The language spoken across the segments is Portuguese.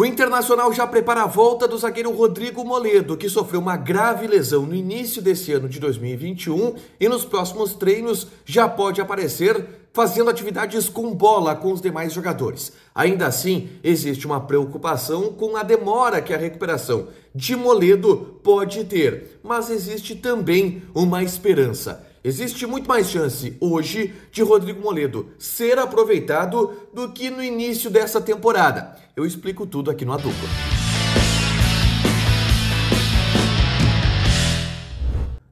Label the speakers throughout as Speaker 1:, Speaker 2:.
Speaker 1: O Internacional já prepara a volta do zagueiro Rodrigo Moledo, que sofreu uma grave lesão no início desse ano de 2021 e nos próximos treinos já pode aparecer fazendo atividades com bola com os demais jogadores. Ainda assim, existe uma preocupação com a demora que a recuperação de Moledo pode ter, mas existe também uma esperança. Existe muito mais chance hoje de Rodrigo Moledo ser aproveitado do que no início dessa temporada. Eu explico tudo aqui no Adulto.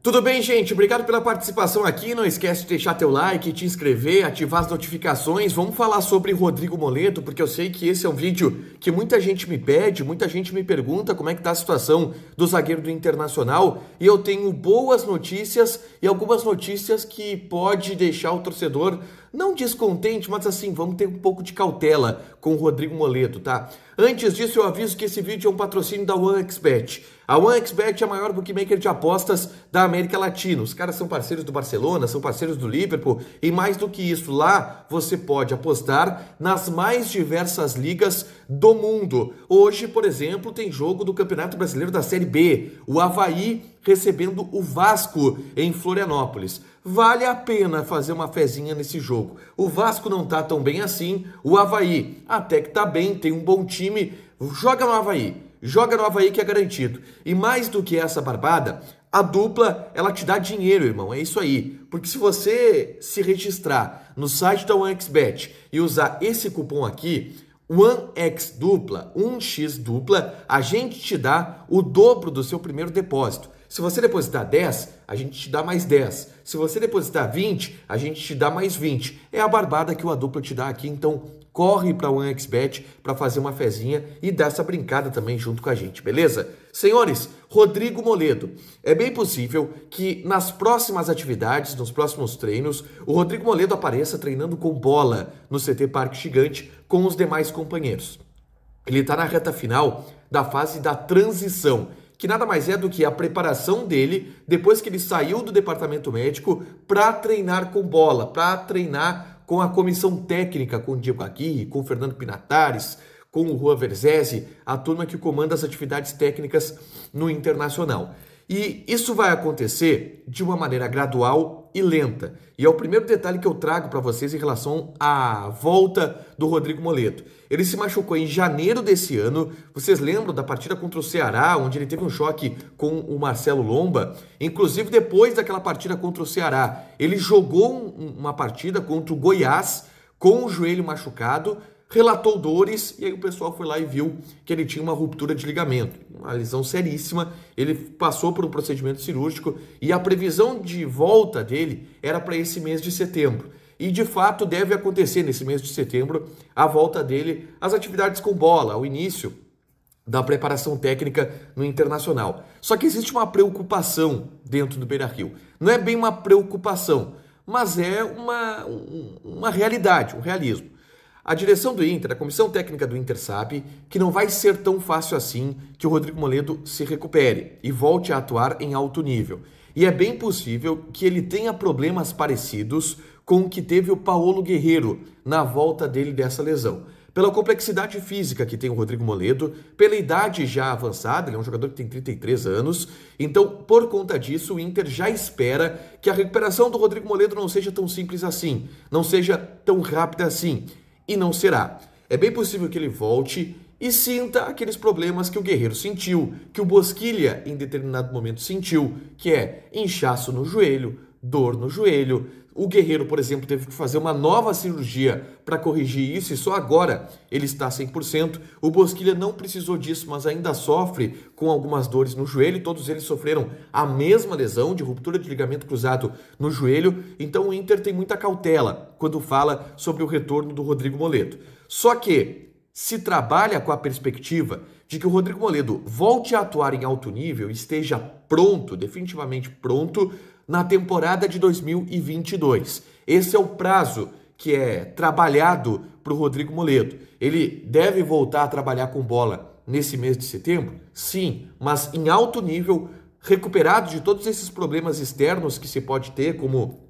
Speaker 1: Tudo bem, gente? Obrigado pela participação aqui. Não esquece de deixar teu like, te inscrever, ativar as notificações. Vamos falar sobre Rodrigo Moleto, porque eu sei que esse é um vídeo que muita gente me pede, muita gente me pergunta como é que tá a situação do zagueiro do Internacional, e eu tenho boas notícias e algumas notícias que pode deixar o torcedor não descontente, mas assim, vamos ter um pouco de cautela com o Rodrigo Moleto, tá? Antes disso, eu aviso que esse vídeo é um patrocínio da OneXBet. A OneXBet é a maior bookmaker de apostas da América Latina. Os caras são parceiros do Barcelona, são parceiros do Liverpool e mais do que isso, lá você pode apostar nas mais diversas ligas do mundo. Hoje, por exemplo, tem jogo do Campeonato Brasileiro da Série B, o Havaí recebendo o Vasco em Florianópolis vale a pena fazer uma fezinha nesse jogo. O Vasco não tá tão bem assim, o Havaí até que tá bem, tem um bom time, joga no Havaí, joga no Havaí que é garantido. E mais do que essa barbada, a dupla, ela te dá dinheiro, irmão, é isso aí. Porque se você se registrar no site da OneXBet e usar esse cupom aqui, OneX dupla, 1x dupla, a gente te dá o dobro do seu primeiro depósito. Se você depositar 10, a gente te dá mais 10. Se você depositar 20, a gente te dá mais 20. É a barbada que o dupla te dá aqui, então corre para o OneXBet para fazer uma fezinha e dar essa brincada também junto com a gente, beleza? Senhores, Rodrigo Moledo, é bem possível que nas próximas atividades, nos próximos treinos, o Rodrigo Moledo apareça treinando com bola no CT Parque Gigante com os demais companheiros. Ele está na reta final da fase da transição que nada mais é do que a preparação dele depois que ele saiu do departamento médico para treinar com bola, para treinar com a comissão técnica, com o Diego Aguirre, com o Fernando Pinatares, com o Juan Verzese, a turma que comanda as atividades técnicas no Internacional. E isso vai acontecer de uma maneira gradual e lenta. E é o primeiro detalhe que eu trago para vocês em relação à volta do Rodrigo Moleto. Ele se machucou em janeiro desse ano. Vocês lembram da partida contra o Ceará, onde ele teve um choque com o Marcelo Lomba? Inclusive, depois daquela partida contra o Ceará, ele jogou uma partida contra o Goiás com o joelho machucado relatou dores e aí o pessoal foi lá e viu que ele tinha uma ruptura de ligamento, uma lesão seríssima. Ele passou por um procedimento cirúrgico e a previsão de volta dele era para esse mês de setembro. E de fato deve acontecer nesse mês de setembro a volta dele às atividades com bola, o início da preparação técnica no internacional. Só que existe uma preocupação dentro do Beira-Rio. Não é bem uma preocupação, mas é uma, uma realidade, um realismo a direção do Inter, a comissão técnica do Inter sabe que não vai ser tão fácil assim que o Rodrigo Moledo se recupere e volte a atuar em alto nível. E é bem possível que ele tenha problemas parecidos com o que teve o Paulo Guerreiro na volta dele dessa lesão. Pela complexidade física que tem o Rodrigo Moledo, pela idade já avançada, ele é um jogador que tem 33 anos, então por conta disso o Inter já espera que a recuperação do Rodrigo Moledo não seja tão simples assim, não seja tão rápida assim e não será. É bem possível que ele volte e sinta aqueles problemas que o guerreiro sentiu, que o Bosquilha em determinado momento sentiu, que é inchaço no joelho, dor no joelho, o Guerreiro, por exemplo, teve que fazer uma nova cirurgia para corrigir isso e só agora ele está 100%. O Bosquilha não precisou disso, mas ainda sofre com algumas dores no joelho. Todos eles sofreram a mesma lesão de ruptura de ligamento cruzado no joelho. Então o Inter tem muita cautela quando fala sobre o retorno do Rodrigo Moledo. Só que se trabalha com a perspectiva de que o Rodrigo Moledo volte a atuar em alto nível, esteja pronto, definitivamente pronto na temporada de 2022. Esse é o prazo que é trabalhado para o Rodrigo Moledo. Ele deve voltar a trabalhar com bola nesse mês de setembro? Sim, mas em alto nível, recuperado de todos esses problemas externos que se pode ter, como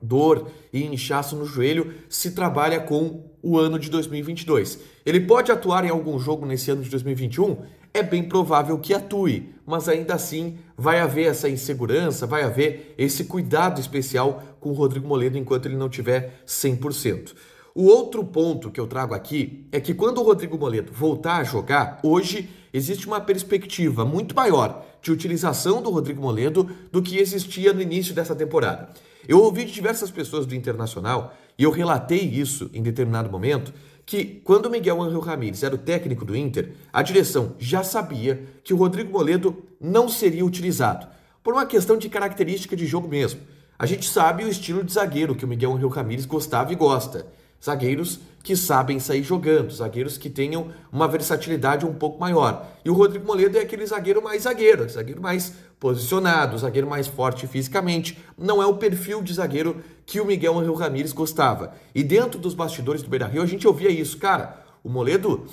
Speaker 1: dor e inchaço no joelho, se trabalha com o ano de 2022. Ele pode atuar em algum jogo nesse ano de 2021? é bem provável que atue, mas ainda assim vai haver essa insegurança, vai haver esse cuidado especial com o Rodrigo Moledo enquanto ele não tiver 100%. O outro ponto que eu trago aqui é que quando o Rodrigo Moledo voltar a jogar, hoje existe uma perspectiva muito maior de utilização do Rodrigo Moledo do que existia no início dessa temporada. Eu ouvi de diversas pessoas do Internacional e eu relatei isso em determinado momento que quando Miguel Angel Ramírez era o técnico do Inter, a direção já sabia que o Rodrigo Moledo não seria utilizado, por uma questão de característica de jogo mesmo. A gente sabe o estilo de zagueiro que o Miguel Angel Ramírez gostava e gosta. Zagueiros que sabem sair jogando, zagueiros que tenham uma versatilidade um pouco maior. E o Rodrigo Moledo é aquele zagueiro mais zagueiro, zagueiro mais posicionado, zagueiro mais forte fisicamente. Não é o perfil de zagueiro que o Miguel Angel Ramírez gostava. E dentro dos bastidores do Beira-Rio a gente ouvia isso, cara. O Moledo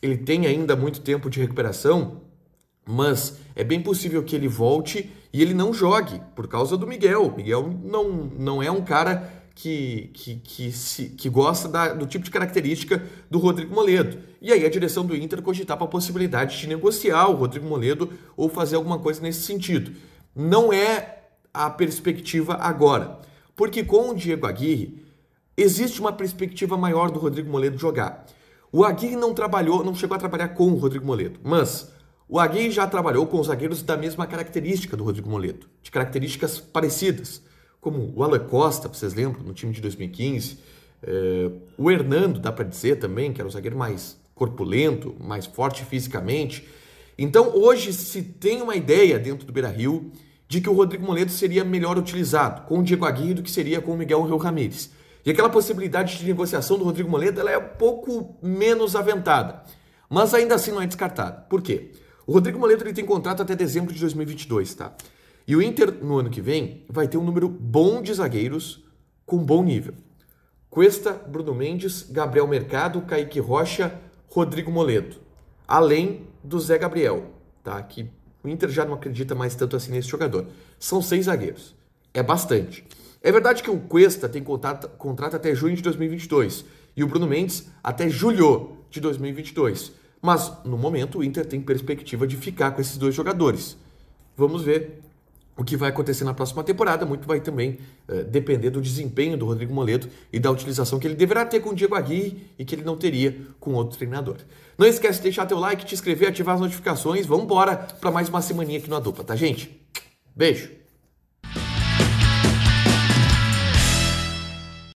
Speaker 1: ele tem ainda muito tempo de recuperação, mas é bem possível que ele volte e ele não jogue por causa do Miguel. Miguel não não é um cara que, que, que, se, que gosta da, do tipo de característica do Rodrigo Moledo. E aí a direção do Inter cogitava a possibilidade de negociar o Rodrigo Moledo ou fazer alguma coisa nesse sentido. Não é a perspectiva agora, porque com o Diego Aguirre existe uma perspectiva maior do Rodrigo Moledo jogar. O Aguirre não trabalhou, não chegou a trabalhar com o Rodrigo Moledo, mas o Aguirre já trabalhou com zagueiros da mesma característica do Rodrigo Moledo, de características parecidas como o Alan Costa, vocês lembram, no time de 2015. É, o Hernando, dá para dizer também, que era o zagueiro mais corpulento, mais forte fisicamente. Então, hoje se tem uma ideia dentro do Beira-Rio de que o Rodrigo Moledo seria melhor utilizado com o Diego Aguirre do que seria com o Miguel Rio Ramírez. E aquela possibilidade de negociação do Rodrigo Moledo ela é um pouco menos aventada, mas ainda assim não é descartada. Por quê? O Rodrigo Moledo ele tem contrato até dezembro de 2022, tá? E o Inter, no ano que vem, vai ter um número bom de zagueiros com bom nível. Cuesta, Bruno Mendes, Gabriel Mercado, Kaique Rocha, Rodrigo Moledo. Além do Zé Gabriel, tá? Que o Inter já não acredita mais tanto assim nesse jogador. São seis zagueiros. É bastante. É verdade que o Cuesta tem contrato, contrato até junho de 2022 e o Bruno Mendes até julho de 2022. Mas, no momento, o Inter tem perspectiva de ficar com esses dois jogadores. Vamos ver o que vai acontecer na próxima temporada muito vai também uh, depender do desempenho do Rodrigo Moledo e da utilização que ele deverá ter com o Diego Aguirre e que ele não teria com outro treinador. Não esquece de deixar teu like, te inscrever, ativar as notificações. Vamos embora para mais uma semaninha aqui na dupla, tá, gente? Beijo!